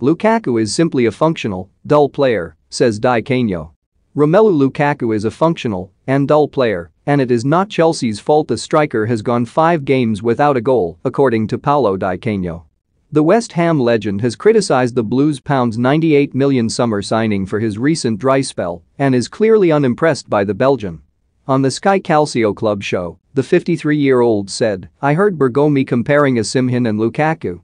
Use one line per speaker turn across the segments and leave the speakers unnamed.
Lukaku is simply a functional, dull player, says Di Canio. Romelu Lukaku is a functional and dull player, and it is not Chelsea's fault the striker has gone five games without a goal, according to Paulo Di Canio. The West Ham legend has criticized the Blues' £98 million summer signing for his recent dry spell and is clearly unimpressed by the Belgian. On the Sky Calcio Club show, the 53-year-old said, I heard Bergomi comparing Asimhin and Lukaku,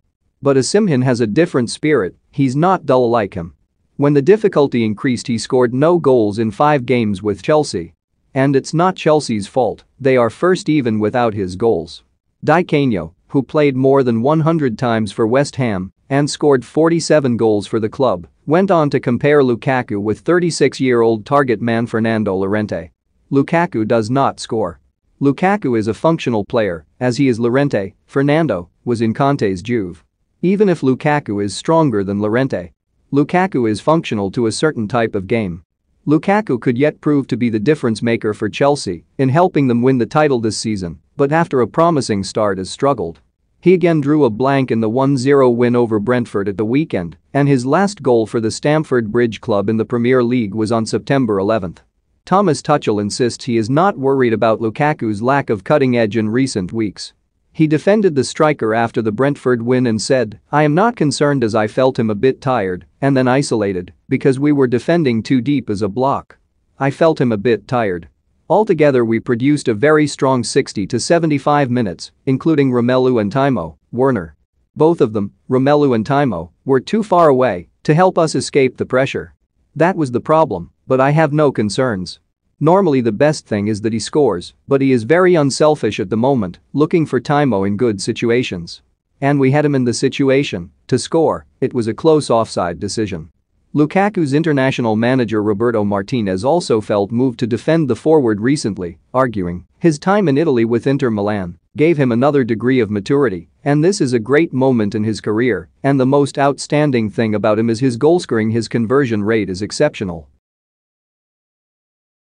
but Asimhan has a different spirit, he's not dull like him. When the difficulty increased he scored no goals in five games with Chelsea. And it's not Chelsea's fault, they are first even without his goals. Dicanio, who played more than 100 times for West Ham and scored 47 goals for the club, went on to compare Lukaku with 36-year-old target man Fernando Llorente. Lukaku does not score. Lukaku is a functional player, as he is Llorente, Fernando was in Conte's Juve. Even if Lukaku is stronger than Lorente, Lukaku is functional to a certain type of game. Lukaku could yet prove to be the difference maker for Chelsea in helping them win the title this season, but after a promising start has struggled. He again drew a blank in the 1-0 win over Brentford at the weekend, and his last goal for the Stamford Bridge club in the Premier League was on September 11. Thomas Tuchel insists he is not worried about Lukaku's lack of cutting edge in recent weeks. He defended the striker after the Brentford win and said, I am not concerned as I felt him a bit tired and then isolated because we were defending too deep as a block. I felt him a bit tired. Altogether we produced a very strong 60 to 75 minutes, including Romelu and Timo, Werner. Both of them, Romelu and Timo, were too far away to help us escape the pressure. That was the problem, but I have no concerns. Normally the best thing is that he scores, but he is very unselfish at the moment, looking for Timo in good situations. And we had him in the situation to score, it was a close offside decision. Lukaku's international manager Roberto Martinez also felt moved to defend the forward recently, arguing, his time in Italy with Inter Milan gave him another degree of maturity, and this is a great moment in his career, and the most outstanding thing about him is his goalscoring his conversion rate is exceptional.